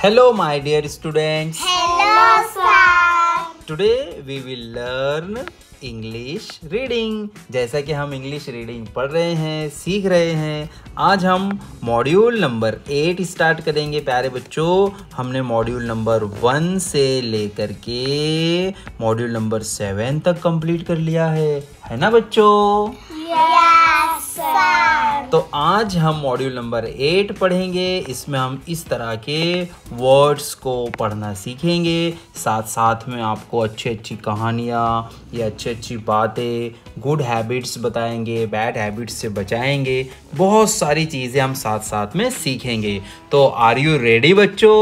Hello my dear students. Hello sir. Today we will learn English reading. जैसा कि हम English reading पढ़ रहे हैं सीख रहे हैं आज हम मॉड्यूल नंबर एट स्टार्ट करेंगे प्यारे बच्चों हमने मॉड्यूल नंबर वन से लेकर के मॉड्यूल नंबर सेवन तक कंप्लीट कर लिया है है ना बच्चों तो आज हम मॉड्यूल नंबर एट पढ़ेंगे इसमें हम इस तरह के वर्ड्स को पढ़ना सीखेंगे साथ साथ में आपको अच्छी अच्छी कहानियाँ या अच्छी अच्छी बातें गुड हैबिट्स बताएंगे बैड हैबिट्स से बचाएंगे बहुत सारी चीज़ें हम साथ साथ में सीखेंगे तो आर यू रेडी बच्चों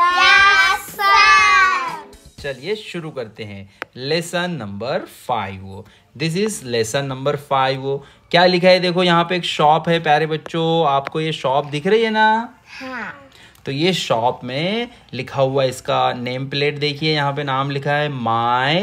yes, sir. चलिए शुरू करते हैं lesson number five this is lesson number five क्या लिखा है देखो यहाँ पे एक शॉप है प्यारे बच्चों आपको ये शॉप दिख रही है ना हाँ। तो ये शॉप में लिखा हुआ इसका नेम प्लेट देखिए यहाँ पे नाम लिखा है my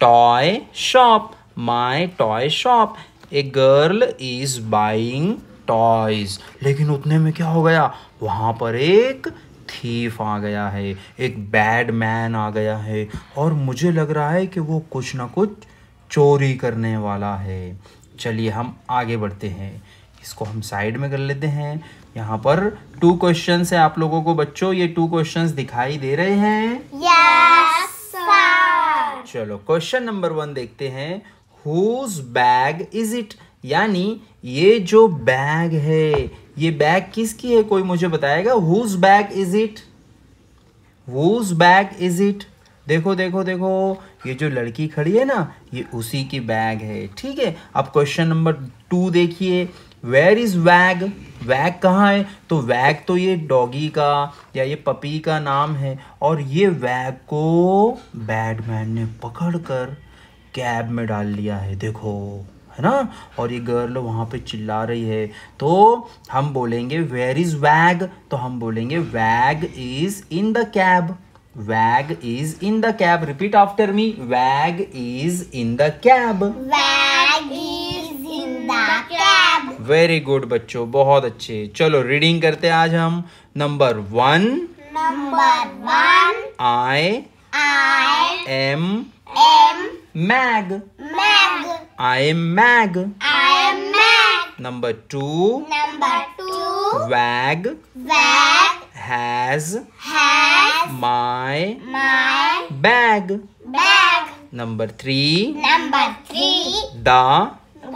toy shop my toy shop a girl is buying toys लेकिन उतने में क्या हो गया वहां पर एक थीफ आ गया है एक बैड मैन आ गया है और मुझे लग रहा है कि वो कुछ ना कुछ चोरी करने वाला है चलिए हम आगे बढ़ते हैं इसको हम साइड में कर लेते हैं यहाँ पर टू क्वेश्चन है आप लोगों को बच्चों ये टू क्वेश्चन दिखाई दे रहे हैं yes, चलो क्वेश्चन नंबर वन देखते हैं हुज बैग इज इट यानी ये जो बैग है ये बैग किसकी है कोई मुझे बताएगा whose bag is it whose bag is it देखो देखो देखो ये जो लड़की खड़ी है ना ये उसी की बैग है ठीक है अब क्वेश्चन नंबर टू देखिए वेर इज़ वैग वैग कहाँ है तो वैग तो ये डॉगी का या ये पपी का नाम है और ये वैग को बैडमैन ने पकड़कर कैब में डाल लिया है देखो है ना और ये गर्ल वहाँ पे चिल्ला रही है तो हम बोलेंगे वेर इज़ वैग तो हम बोलेंगे Wag is in the cab Wag is in the cab repeat after me Wag is in the cab Wag is in the cab very good बच्चों बहुत अच्छे चलो रीडिंग करते हैं आज हम number one number one I I am am Mag Mag I am Mag. I am Mag. Number two. Number two. Wag. Wag. Has. Has. My. My. Bag. Bag. Number three. Number three. The. The.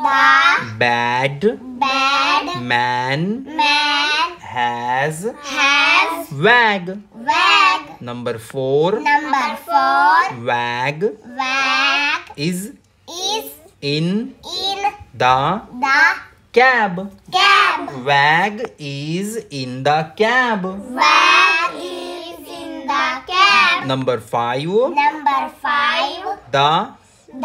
Bad. Bad. Man. Man. Has. Has. Wag. Wag. Number four. Number four. Wag. Wag. Is. Is in, in the, the cab. cab. Wag is in the cab. Wag is in the cab. Number 5 Number 5 The the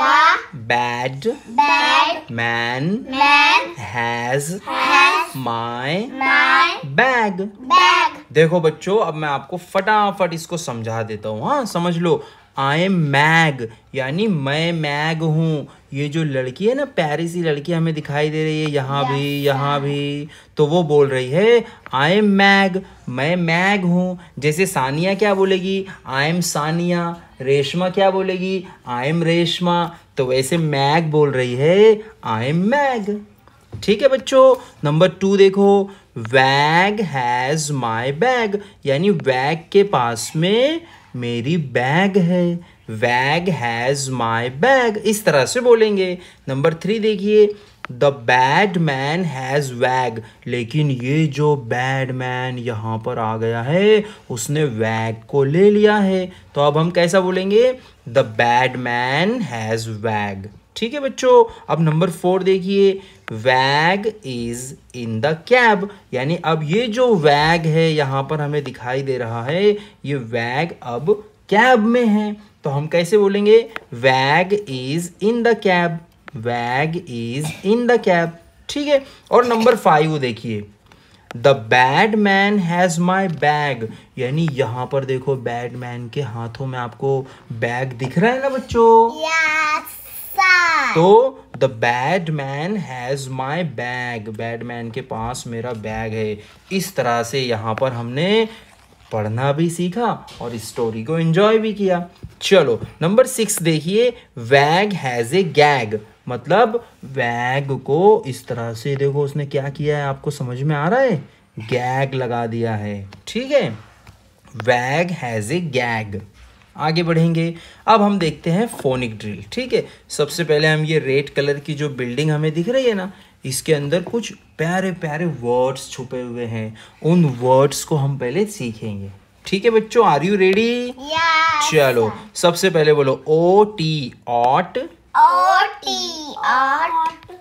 bad bad man man has has my my bag bag देखो बच्चों अब मैं आपको फटाफट इसको समझा देता हूँ हाँ समझ लो आई एम मैग यानी मैं मैग हूँ ये जो लड़की है ना प्यारी सी लड़की हमें दिखाई दे रही है यहाँ भी यहाँ भी तो वो बोल रही है आई एम मैग मैं मैग हूँ जैसे सानिया क्या बोलेगी आई एम सानिया रेशमा क्या बोलेगी आई एम रेशमा तो वैसे मैग बोल रही है आई एम मैग ठीक है बच्चों नंबर टू देखो वैग हैज़ माई बैग यानी वैग के पास में मेरी बैग है वैग हैज़ माई बैग इस तरह से बोलेंगे नंबर थ्री देखिए the bad man has Wag लेकिन ये जो बैड मैन यहाँ पर आ गया है उसने वैग को ले लिया है तो अब हम कैसा बोलेंगे द बैड मैन हैज़ वैग ठीक है बच्चों अब नंबर फोर देखिए वैग इज इन द कैब यानी अब ये जो वैग है यहां पर हमें दिखाई दे रहा है ये वैग अब कैब में है तो हम कैसे बोलेंगे Wag is in the cab Wag is in the cab ठीक है और नंबर फाइव देखिए the bad man has my bag यानी यहाँ पर देखो बैड मैन के हाथों में आपको बैग दिख रहा है ना बच्चों yes. तो the bad man has my bag bad man के पास मेरा बैग है इस तरह से यहाँ पर हमने पढ़ना भी सीखा और स्टोरी को एंजॉय भी किया चलो नंबर सिक्स देखिए वैग हैज़ ए गैग मतलब वैग को इस तरह से देखो उसने क्या किया है आपको समझ में आ रहा है गैग लगा दिया है ठीक है वैग हैज़ ए गैग आगे बढ़ेंगे अब हम देखते हैं फोनिक ड्रिल ठीक है सबसे पहले हम ये रेड कलर की जो बिल्डिंग हमें दिख रही है ना इसके अंदर कुछ प्यारे प्यारे वर्ड्स छुपे हुए हैं उन वर्ड्स को हम पहले सीखेंगे ठीक है बच्चों आर यू रेडी चलो सबसे पहले बोलो O T ot O T ot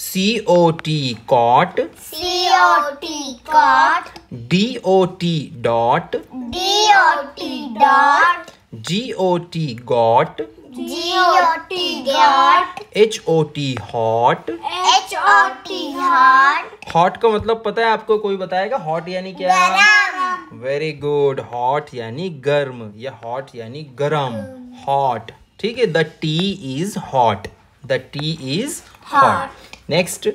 C O T cot C O T cot D O T dot D O T dot G O T got G O T got H O T hot H O T hot hot का मतलब पता है आपको कोई बताएगा hot यानी क्या है वेरी गुड हॉट यानी गर्म या हॉट यानी गर्म हॉट ठीक है the tea is hot the tea is hot next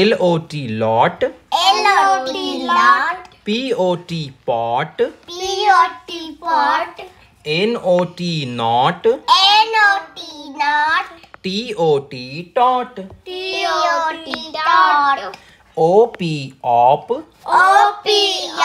L O T lot L O T lot P O T pot P O T pot N O T not. N O T not. T O T tot. T O T dot. O dot. O P op. O P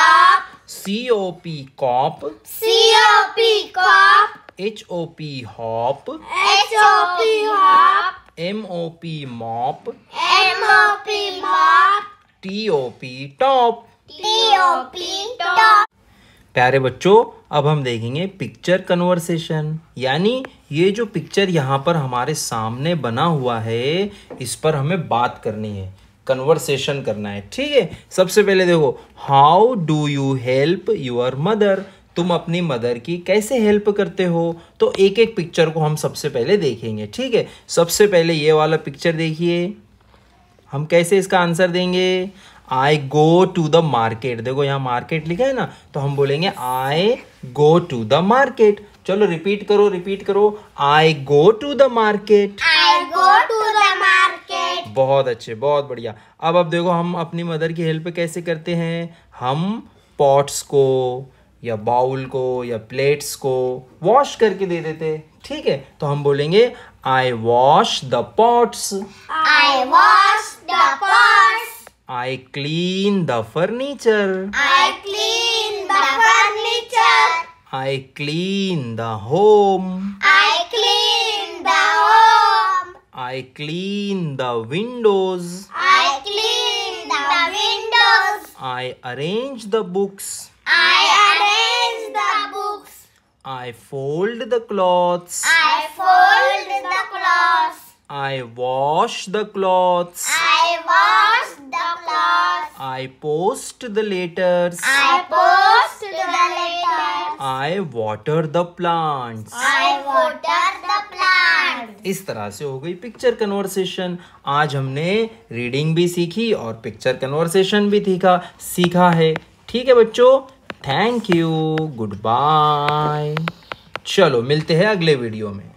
op. C O P cop. C O P cop. H O P hop. H O P hop. M O P mop. M O P mop. T O P top. T O P top. प्यारे बच्चों अब हम देखेंगे picture conversation यानी ये जो picture यहाँ पर हमारे सामने बना हुआ है इस पर हमें बात करनी है कन्वर्सेशन करना है ठीक है सबसे पहले देखो how do you help your mother तुम अपनी मदर की कैसे हेल्प करते हो तो एक एक पिक्चर को हम सबसे पहले देखेंगे ठीक है सबसे पहले ये वाला पिक्चर देखिए हम कैसे इसका आंसर देंगे I go to the market देखो यहाँ मार्केट लिखा है ना तो हम बोलेंगे I go to the market चलो रिपीट करो रिपीट करो I go to the market I go to the market बहुत अच्छे बहुत बढ़िया अब अब देखो हम अपनी मदर की हेल्प कैसे करते हैं हम पॉट्स को या बाउल को या प्लेट्स को वॉश करके दे देते ठीक है तो हम बोलेंगे I wash the pots I wash the pots I clean the furniture. I clean the furniture. I clean the home. I clean the home. I clean the windows. I clean the windows. I arrange the books. I arrange the books. I fold the clothes. I fold the clothes. I wash the clothes. I wash I post the letters. I post the letters. I water the plants. I water the plants. इस तरह से हो गई picture conversation आज हमने reading भी सीखी और पिक्चर कन्वर्सेशन भी सीखा सीखा है ठीक है बच्चों थैंक यू गुड बाय चलो मिलते हैं अगले वीडियो में